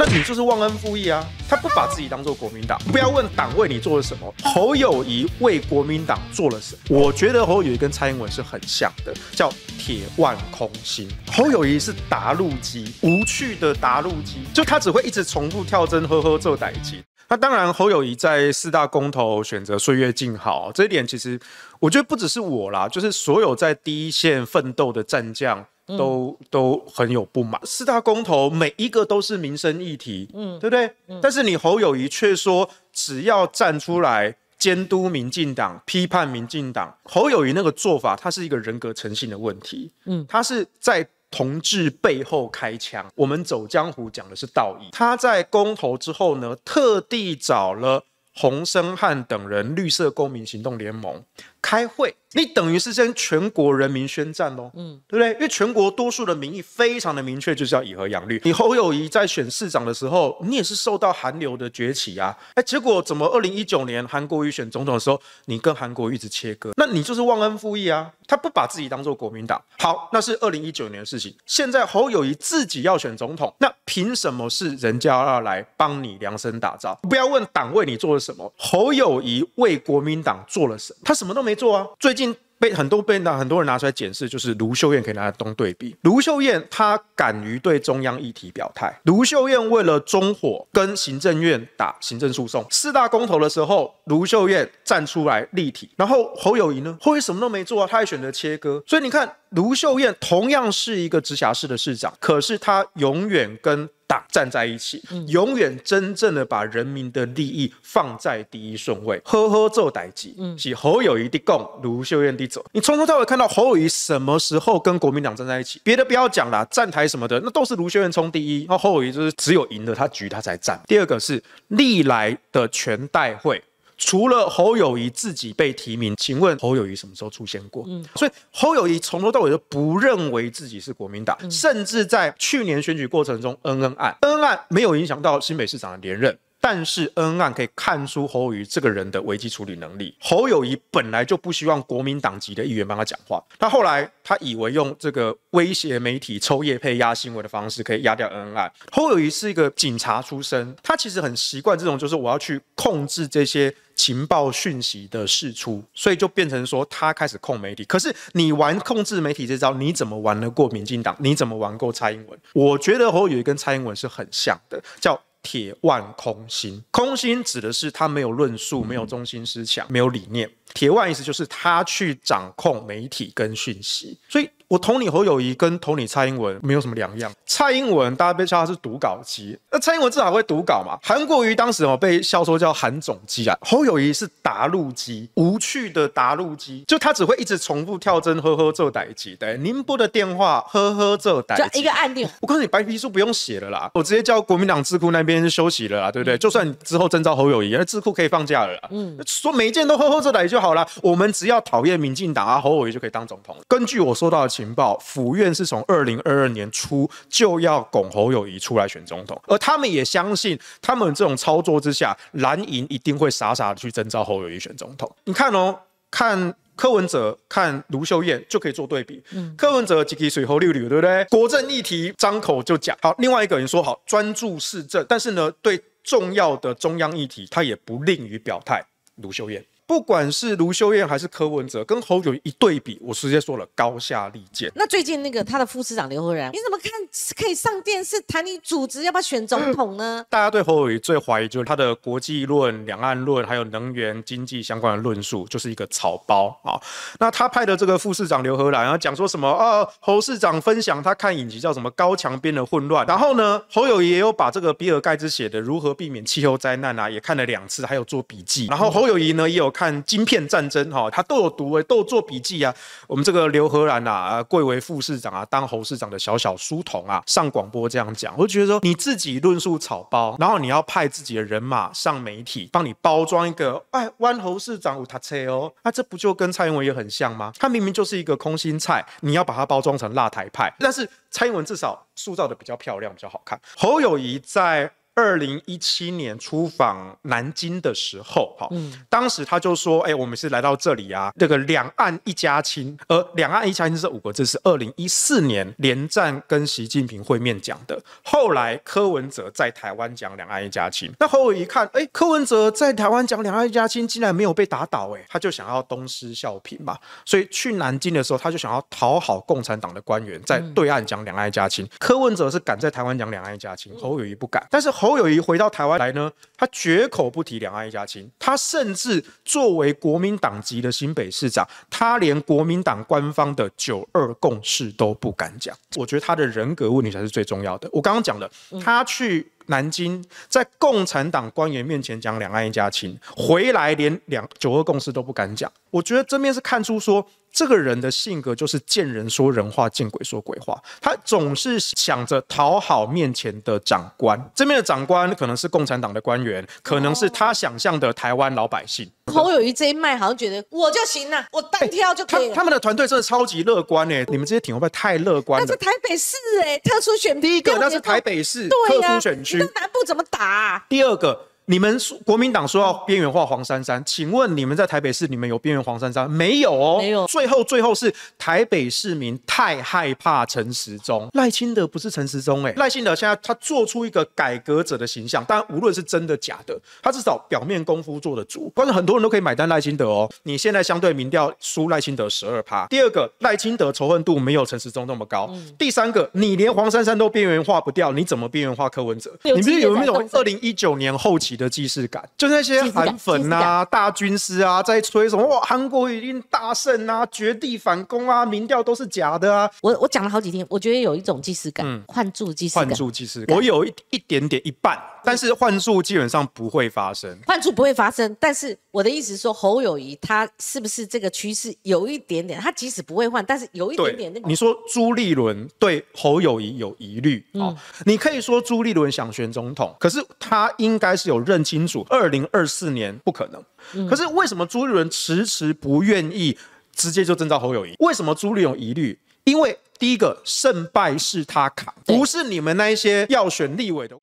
那你就是忘恩负义啊！他不把自己当做国民党，不要问党为你做了什么，侯友谊为国民党做了什么。我觉得侯友谊跟蔡英文是很像的，叫铁腕空心。侯友谊是打路基，无趣的打路基，就他只会一直重复跳针，呵呵做代金。那当然，侯友谊在四大公投选择岁月静好这一点，其实我觉得不只是我啦，就是所有在第一线奋斗的战将。都都很有不满，四大公投每一个都是民生议题，嗯，对不对？但是你侯友谊却说只要站出来监督民进党、批判民进党，侯友谊那个做法，他是一个人格诚信的问题，嗯，他是在同志背后开枪。我们走江湖讲的是道义，他在公投之后呢，特地找了洪生汉等人，绿色公民行动联盟。开会，你等于是跟全国人民宣战喽，嗯，对不对？因为全国多数的民意非常的明确，就是要以和养绿。你侯友谊在选市长的时候，你也是受到韩流的崛起啊，哎，结果怎么二零一九年韩国瑜选总统的时候，你跟韩国瑜一直切割，那你就是忘恩负义啊！他不把自己当做国民党，好，那是二零一九年的事情。现在侯友谊自己要选总统，那凭什么是人家要来帮你量身打造？不要问党为你做了什么，侯友谊为国民党做了什么，他什么都没。没做啊！最近被很多被拿，很多人拿出来检视，就是卢秀燕可以拿来当对比。卢秀燕她敢于对中央议题表态，卢秀燕为了中火跟行政院打行政诉讼，四大公投的时候，卢秀燕站出来立体。然后侯友谊呢？侯友谊什么都没做啊，他还选择切割。所以你看。卢秀燕同样是一个直辖市的市长，可是她永远跟党站在一起，永远真正的把人民的利益放在第一顺位。呵呵，做代级，是侯友谊的共，卢秀燕的走。你从头到尾看到侯友谊什么时候跟国民党站在一起？别的不要讲了，站台什么的，那都是卢秀燕冲第一。那侯友谊就是只有赢了他局，他才站。第二个是历来的全代会。除了侯友谊自己被提名，请问侯友谊什么时候出现过？所以侯友谊从头到尾都不认为自己是国民党，甚至在去年选举过程中恩恩案、恩案没有影响到新北市长的连任。但是恩爱可以看出侯友谊这个人的危机处理能力。侯友谊本来就不希望国民党籍的议员帮他讲话，他后来他以为用这个威胁媒体抽叶配压新闻的方式可以压掉恩爱。侯友谊是一个警察出身，他其实很习惯这种，就是我要去控制这些情报讯息的释出，所以就变成说他开始控媒体。可是你玩控制媒体这招，你怎么玩得过民进党？你怎么玩过蔡英文？我觉得侯友谊跟蔡英文是很像的，叫。铁腕空心，空心指的是他没有论述，没有中心思想，没有理念。铁腕意思就是他去掌控媒体跟讯息，所以。我投你侯友谊跟投你蔡英文没有什么两样。蔡英文大家被笑他是读稿机，那蔡英文至少会读稿嘛。韩国瑜当时哦被笑说叫韩总机啊，侯友谊是答录机，无趣的答录机，就他只会一直重复跳针呵呵这代机，对宁波您拨的电话呵呵这代，就一个案定。我告诉你，白皮书不用写了啦，我直接叫国民党智库那边休息了啦，对不对？就算之后征召侯友谊，那智库可以放假了。嗯，说每一件都呵呵这代就好了，我们只要讨厌民进党啊，侯友谊就可以当总统。根据我说到的。情报府院是从二零二二年初就要拱侯友谊出来选总统，而他们也相信他们这种操作之下，蓝营一定会傻傻的去征召侯友谊选总统。你看哦，看柯文哲，看卢秀燕就可以做对比。柯文哲积极水喉六溜，对不对？国政议题张口就讲。好，另外一个人说好专注市政，但是呢，对重要的中央议题，他也不吝于表态。卢秀燕。不管是卢修燕还是柯文哲，跟侯友一对比，我直接说了高下立见。那最近那个他的副市长刘和然，你怎么看？可以上电视谈你组织要不要选总统呢？大家对侯友谊最怀疑就是他的国际论、两岸论，还有能源经济相关的论述，就是一个草包啊。那他派的这个副市长刘和然，啊，讲说什么？哦，侯市长分享他看影集叫什么？高墙边的混乱。然后呢，侯友谊也有把这个比尔盖茨写的如何避免气候灾难啊，也看了两次，还有做笔记。然后侯友谊呢也有。看晶片战争哈，他都有读都都做笔记啊。我们这个刘和然啊，贵为副市长啊，当侯市长的小小书童啊，上广播这样讲，我就觉得说你自己论述草包，然后你要派自己的人马上媒体帮你包装一个哎，湾侯市长有他色哦，那这不就跟蔡英文也很像吗？他明明就是一个空心菜，你要把它包装成辣台派，但是蔡英文至少塑造的比较漂亮，比较好看。侯友谊在。二零一七年出访南京的时候，哈，当时他就说，哎，我们是来到这里啊，这个两岸一家亲。而“两岸一家亲”这五个字是二零一四年连战跟习近平会面讲的。后来柯文哲在台湾讲“两岸一家亲”，那侯伟一看，哎，柯文哲在台湾讲“两岸一家亲”竟然没有被打倒，哎，他就想要东施效颦嘛。所以去南京的时候，他就想要讨好共产党的官员，在对岸讲“两岸一家亲”。柯文哲是敢在台湾讲“两岸一家亲”，侯伟也不敢，但是侯。侯友谊回到台湾来呢，他绝口不提两岸一家亲。他甚至作为国民党籍的新北市长，他连国民党官方的九二共识都不敢讲。我觉得他的人格问题才是最重要的。我刚刚讲了，他去。南京在共产党官员面前讲两岸一家亲，回来连两九二共识都不敢讲。我觉得这面是看出说这个人的性格就是见人说人话，见鬼说鬼话。他总是想着讨好面前的长官，这面的长官可能是共产党的官员，可能是他想象的台湾老百姓。口有一这一脉好像觉得我就行了，我单挑就可以。他他们的团队真的超级乐观哎，你们这些挺会不会太乐观了？那是台北市哎，特殊选第一个那是台北市特殊选区。在南部怎么打？第二个。你们国民党说要边缘化黄珊珊，请问你们在台北市，你们有边缘黄珊珊没有？哦，没有。最后最后是台北市民太害怕陈时中，赖清德不是陈时中，哎，赖清德现在他做出一个改革者的形象，但无论是真的假的，他至少表面功夫做得足。观众很多人都可以买单赖清德哦。你现在相对民调输赖清德十二趴。第二个，赖清德仇恨度没有陈时中那么高。第三个，你连黄珊珊都边缘化不掉，你怎么边缘化柯文哲？你不是有那种二零一九年后期？的既视感，就是那些韩粉呐、大军师啊，在吹什么哇？韩国已经大胜啊，绝地反攻啊，民调都是假的啊！我我讲了好几天，我觉得有一种既视感，幻术即视感，幻术即视感。我有一一点点一半，但是幻术基本上不会发生，幻术不会发生。但是我的意思是说，侯友谊他是不是这个趋势有一点点？他即使不会换，但是有一点点。你说朱立伦对侯友谊有疑虑啊？你可以说朱立伦想选总统，可是他应该是有。认清楚，二零二四年不可能。可是为什么朱立伦迟迟不愿意直接就征召侯友谊？为什么朱立勇疑虑？因为第一个胜败是他卡，不是你们那一些要选立委的。